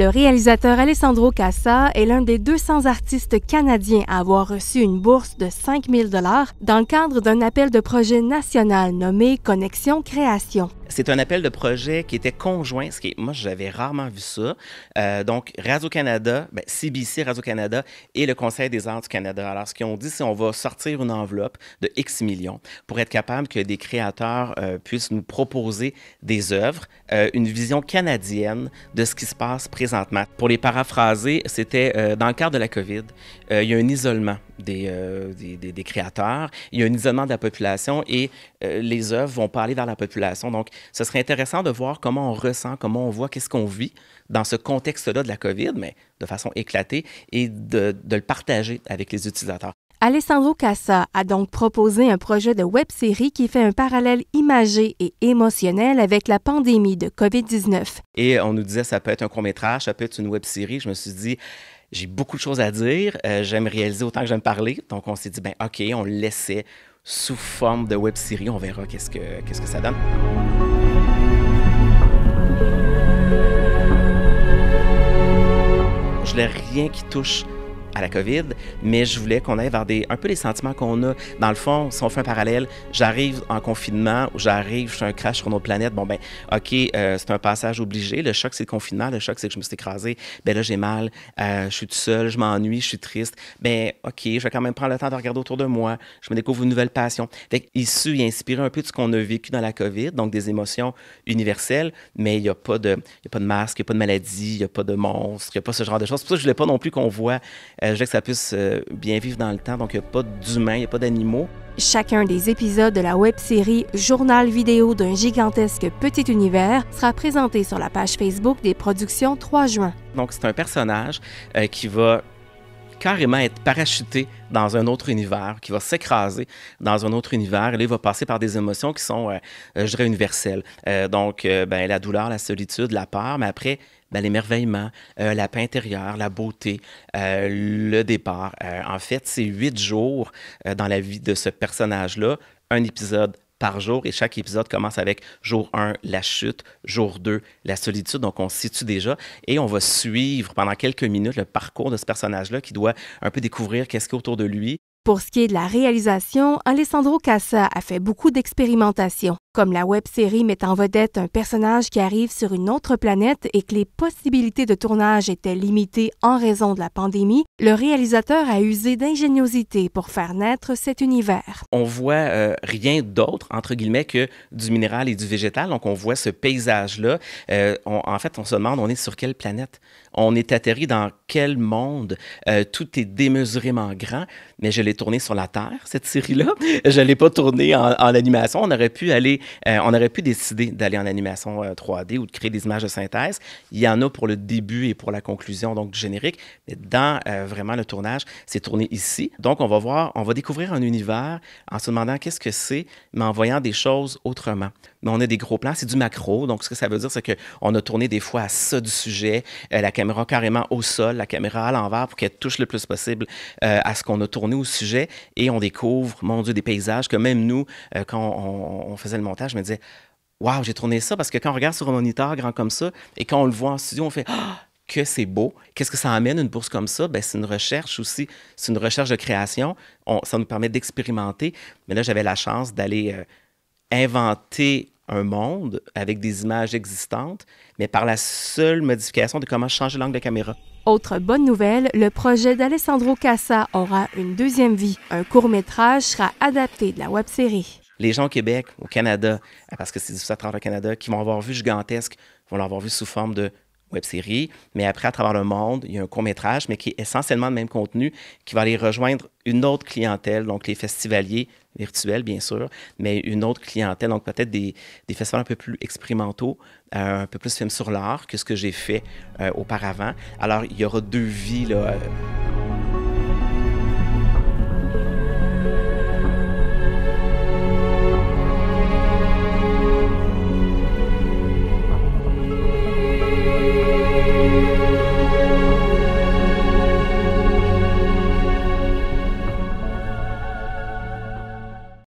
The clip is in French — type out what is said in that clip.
Le réalisateur Alessandro Cassa est l'un des 200 artistes canadiens à avoir reçu une bourse de 5 000 dans le cadre d'un appel de projet national nommé Connexion Création. C'est un appel de projet qui était conjoint, ce qui moi j'avais rarement vu ça. Euh, donc Radio-Canada, CBC ben, Radio-Canada et le Conseil des arts du Canada. Alors ce qu'ils ont dit, c'est on va sortir une enveloppe de X millions pour être capable que des créateurs euh, puissent nous proposer des œuvres, euh, une vision canadienne de ce qui se passe présentement. Pour les paraphraser, c'était dans le cadre de la COVID, il y a un isolement euh, des, des, créateurs. Il y a un isolement de la population et euh, les œuvres vont parler dans la population. Donc, ce serait intéressant de voir comment on ressent, comment on voit, qu'est-ce qu'on vit dans ce contexte-là de la COVID, mais de façon éclatée, et de, de le partager avec les utilisateurs. Alessandro Cassa a donc proposé un projet de web-série qui fait un parallèle imagé et émotionnel avec la pandémie de COVID-19. Et on nous disait, ça peut être un court-métrage, ça peut être une web-série. Je me suis dit, j'ai beaucoup de choses à dire, euh, j'aime réaliser autant que j'aime parler. Donc, on s'est dit, ben OK, on le laissait sous forme de web série. On verra qu'est-ce que, qu'est-ce que ça donne. Je n'ai rien qui touche à la COVID, mais je voulais qu'on aille vers un peu les sentiments qu'on a. Dans le fond, si on fait un parallèle, j'arrive en confinement ou j'arrive, je suis un crash sur notre planète. Bon, ben, OK, euh, c'est un passage obligé. Le choc, c'est le confinement. Le choc, c'est que je me suis écrasé. Ben là, j'ai mal. Euh, je suis tout seul. Je m'ennuie. Je suis triste. Ben, OK, je vais quand même prendre le temps de regarder autour de moi. Je me découvre une nouvelle passion. Fait issu et inspiré un peu de ce qu'on a vécu dans la COVID, donc des émotions universelles, mais il n'y a, pas de, a pas de masque, il n'y a pas de maladie, il n'y a pas de monstre, il n'y a pas ce genre de choses. C'est pour ça que je ne voulais pas non plus qu'on voit euh, je veux que ça puisse euh, bien vivre dans le temps, donc il a pas d'humains, il a pas d'animaux. Chacun des épisodes de la web-série Journal vidéo d'un gigantesque petit univers sera présenté sur la page Facebook des productions 3 juin. Donc, c'est un personnage euh, qui va carrément être parachuté dans un autre univers, qui va s'écraser dans un autre univers. elle il va passer par des émotions qui sont, euh, euh, je dirais, universelles. Euh, donc, ben, la douleur, la solitude, la peur, mais après, ben, l'émerveillement, la paix intérieure, la beauté, le départ. en fait, c'est huit jours dans la vie de ce personnage-là, un épisode par jour et chaque épisode commence avec jour 1, la chute, jour 2, la solitude. Donc, on se situe déjà et on va suivre pendant quelques minutes le parcours de ce personnage-là qui doit un peu découvrir qu'est-ce qu'il y autour de lui. Pour ce qui est de la réalisation, Alessandro Cassa a fait beaucoup d'expérimentations. Comme la web-série met en vedette un personnage qui arrive sur une autre planète et que les possibilités de tournage étaient limitées en raison de la pandémie, le réalisateur a usé d'ingéniosité pour faire naître cet univers. On voit euh, rien d'autre, entre guillemets, que du minéral et du végétal. Donc, on voit ce paysage-là. Euh, en fait, on se demande, on est sur quelle planète? On est atterri dans quel monde? Euh, tout est démesurément grand, mais je l'ai tourné sur la Terre, cette série-là. Je ne l'ai pas tourné en animation. On aurait pu aller euh, on aurait pu décider d'aller en animation 3D euh, ou de créer des images de synthèse. Il y en a pour le début et pour la conclusion donc du générique, mais dans euh, vraiment le tournage, c'est tourné ici. Donc on va voir, on va découvrir un univers en se demandant qu'est-ce que c'est, mais en voyant des choses autrement. Mais on a des gros plans, c'est du macro, donc ce que ça veut dire, c'est qu'on a tourné des fois à ça du sujet, la caméra carrément au sol, la caméra à l'envers pour qu'elle touche le plus possible à ce qu'on a tourné au sujet, et on découvre, mon Dieu, des paysages que même nous, quand on, faisait le je me disais, waouh, j'ai tourné ça parce que quand on regarde sur un moniteur grand comme ça et quand on le voit en studio, on fait, ah, que c'est beau. Qu'est-ce que ça amène une bourse comme ça? Ben, c'est une recherche aussi, c'est une recherche de création. ça nous permet d'expérimenter. Mais là, j'avais la chance d'aller euh, inventer un monde avec des images existantes, mais par la seule modification de comment changer l'angle de caméra. Autre bonne nouvelle, le projet d'Alessandro Cassa aura une deuxième vie. Un court métrage sera adapté de la web série. Les gens au Québec, au Canada, parce que c'est ça à travers le Canada, qui vont avoir vu Gigantesque, vont l'avoir vu sous forme de web série. Mais après, à travers le monde, il y a un court métrage, mais qui est essentiellement le même contenu, qui va aller rejoindre une autre clientèle, donc les festivaliers virtuels, bien sûr, mais une autre clientèle, donc peut-être des, festivals un peu plus expérimentaux, euh, un peu plus films sur l'art que ce que j'ai fait euh, auparavant. Alors, il y aura deux vies. Là, euh,